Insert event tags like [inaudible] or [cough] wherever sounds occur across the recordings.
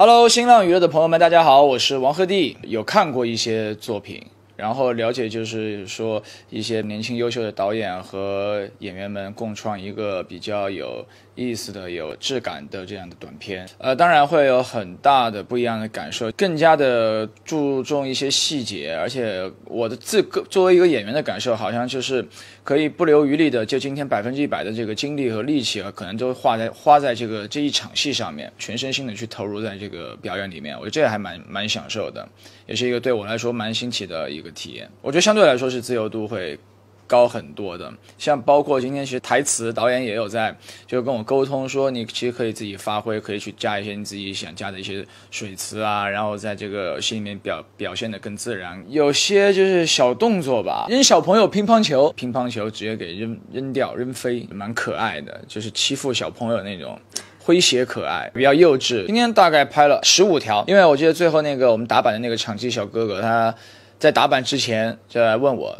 Hello，新浪娱乐的朋友们，大家好，我是王鹤棣，有看过一些作品。然后了解就是说一些年轻优秀的导演和演员们共创一个比较有意思的、有质感的这样的短片，呃，当然会有很大的不一样的感受，更加的注重一些细节。而且我的自个作为一个演员的感受，好像就是可以不留余力的，就今天百分之一百的这个精力和力气啊，可能都花在花在这个这一场戏上面，全身心的去投入在这个表演里面。我觉得这还蛮蛮享受的，也是一个对我来说蛮新奇的一个。体验，我觉得相对来说是自由度会高很多的。像包括今天，其实台词导演也有在就跟我沟通说，你其实可以自己发挥，可以去加一些你自己想加的一些水词啊，然后在这个戏里面表表现的更自然。有些就是小动作吧，扔小朋友乒乓球，乒乓球直接给扔扔掉扔飞，蛮可爱的，就是欺负小朋友那种，诙谐可爱，比较幼稚。今天大概拍了十五条，因为我记得最后那个我们打板的那个场记小哥哥他。在打板之前就来问我，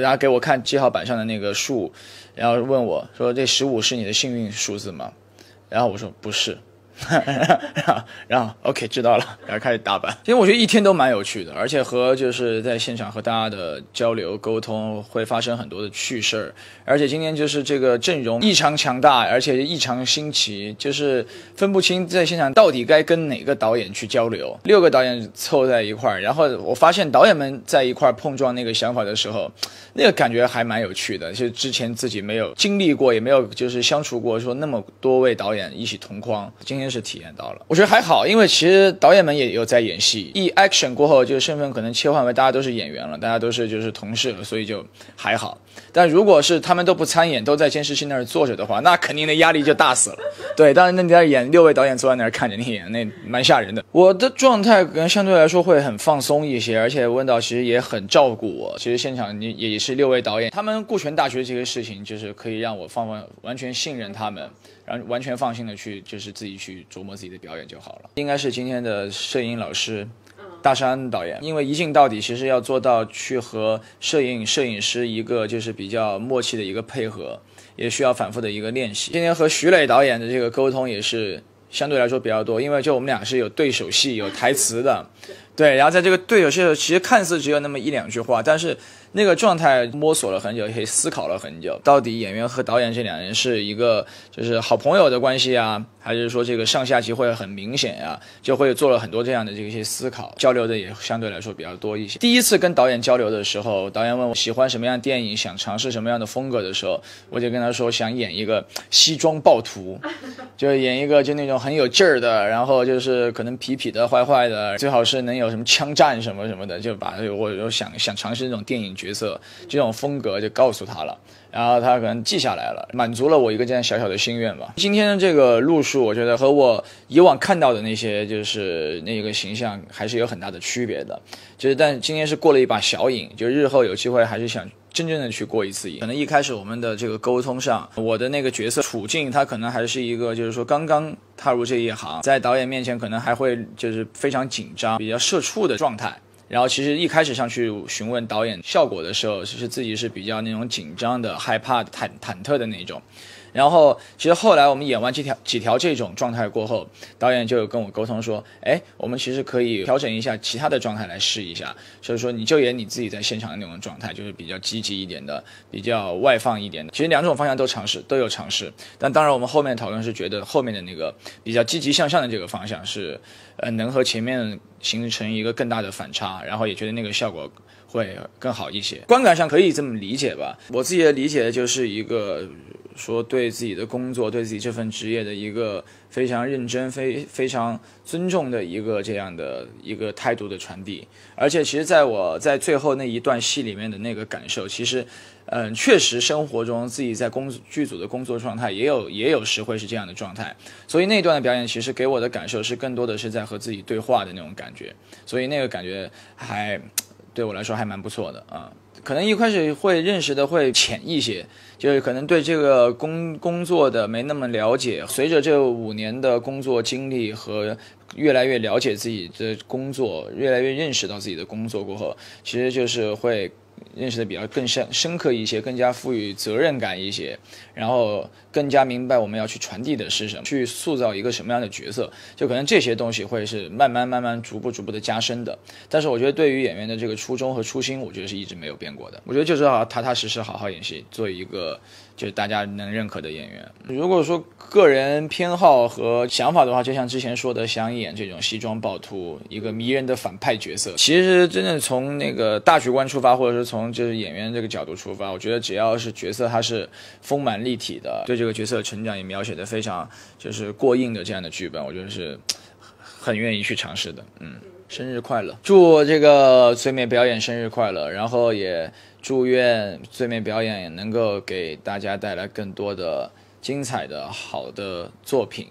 然后给我看记号板上的那个数，然后问我说：“这十五是你的幸运数字吗？”然后我说：“不是。” [laughs] 然后 OK 知道了，然后开始打板。因为我觉得一天都蛮有趣的，而且和就是在现场和大家的交流沟通会发生很多的趣事儿。而且今天就是这个阵容异常强大，而且异常新奇，就是分不清在现场到底该跟哪个导演去交流。六个导演凑在一块儿，然后我发现导演们在一块儿碰撞那个想法的时候，那个感觉还蛮有趣的，就之前自己没有经历过，也没有就是相处过，说那么多位导演一起同框，今天。是体验到了，我觉得还好，因为其实导演们也有在演戏，一 action 过后，就身份可能切换为大家都是演员了，大家都是就是同事了，所以就还好。但如果是他们都不参演，都在监视器那儿坐着的话，那肯定的压力就大死了。对，当然，那你在演，六位导演坐在那儿看着你演，那蛮吓人的。我的状态可能相对来说会很放松一些，而且温导其实也很照顾我。其实现场你也是六位导演，他们顾全大局这个事情，就是可以让我放放完全信任他们，然后完全放心的去，就是自己去琢磨自己的表演就好了。应该是今天的摄影老师，大山导演，因为一镜到底，其实要做到去和摄影摄影师一个就是比较默契的一个配合。也需要反复的一个练习。今天和徐磊导演的这个沟通也是相对来说比较多，因为就我们俩是有对手戏、有台词的，对。然后在这个对手戏的时候，其实看似只有那么一两句话，但是。那个状态摸索了很久，也思考了很久，到底演员和导演这两人是一个就是好朋友的关系啊，还是说这个上下级会很明显啊？就会做了很多这样的这些思考，交流的也相对来说比较多一些。第一次跟导演交流的时候，导演问我喜欢什么样电影，想尝试什么样的风格的时候，我就跟他说想演一个西装暴徒，[laughs] 就演一个就那种很有劲儿的，然后就是可能痞痞的、坏坏的，最好是能有什么枪战什么什么的，就把我就想想尝试那种电影。角色这种风格就告诉他了，然后他可能记下来了，满足了我一个这样小小的心愿吧。今天的这个路数，我觉得和我以往看到的那些，就是那个形象还是有很大的区别的。就是，但今天是过了一把小瘾，就日后有机会还是想真正的去过一次瘾。可能一开始我们的这个沟通上，我的那个角色处境，他可能还是一个，就是说刚刚踏入这一行，在导演面前可能还会就是非常紧张、比较社畜的状态。然后其实一开始上去询问导演效果的时候，其实自己是比较那种紧张的、害怕、忐忐忑的那种。然后，其实后来我们演完几条几条这种状态过后，导演就跟我沟通说：“哎，我们其实可以调整一下其他的状态来试一下。”所以说，你就演你自己在现场的那种状态，就是比较积极一点的，比较外放一点的。其实两种方向都尝试，都有尝试。但当然，我们后面讨论是觉得后面的那个比较积极向上的这个方向是，呃，能和前面形成一个更大的反差，然后也觉得那个效果会更好一些，观感上可以这么理解吧。我自己的理解就是一个。说对自己的工作，对自己这份职业的一个非常认真、非非常尊重的一个这样的一个态度的传递。而且，其实在我在最后那一段戏里面的那个感受，其实，嗯，确实生活中自己在工剧组的工作状态也有也有时会是这样的状态。所以那段的表演，其实给我的感受是更多的是在和自己对话的那种感觉。所以那个感觉还对我来说还蛮不错的啊。可能一开始会认识的会浅一些，就是可能对这个工工作的没那么了解。随着这五年的工作经历和越来越了解自己的工作，越来越认识到自己的工作过后，其实就是会。认识的比较更深、深刻一些，更加赋予责任感一些，然后更加明白我们要去传递的是什么，去塑造一个什么样的角色，就可能这些东西会是慢慢、慢慢、逐步、逐步的加深的。但是我觉得，对于演员的这个初衷和初心，我觉得是一直没有变过的。我觉得就是要踏踏实实好好演戏，做一个。就是大家能认可的演员。如果说个人偏好和想法的话，就像之前说的，想演这种西装暴徒，一个迷人的反派角色。其实真正从那个大局观出发，或者是从就是演员这个角度出发，我觉得只要是角色它是丰满立体的，对这个角色成长也描写的非常就是过硬的这样的剧本，我觉得是很愿意去尝试的。嗯。生日快乐！祝这个催眠表演生日快乐，然后也祝愿催眠表演能够给大家带来更多的精彩的、好的作品。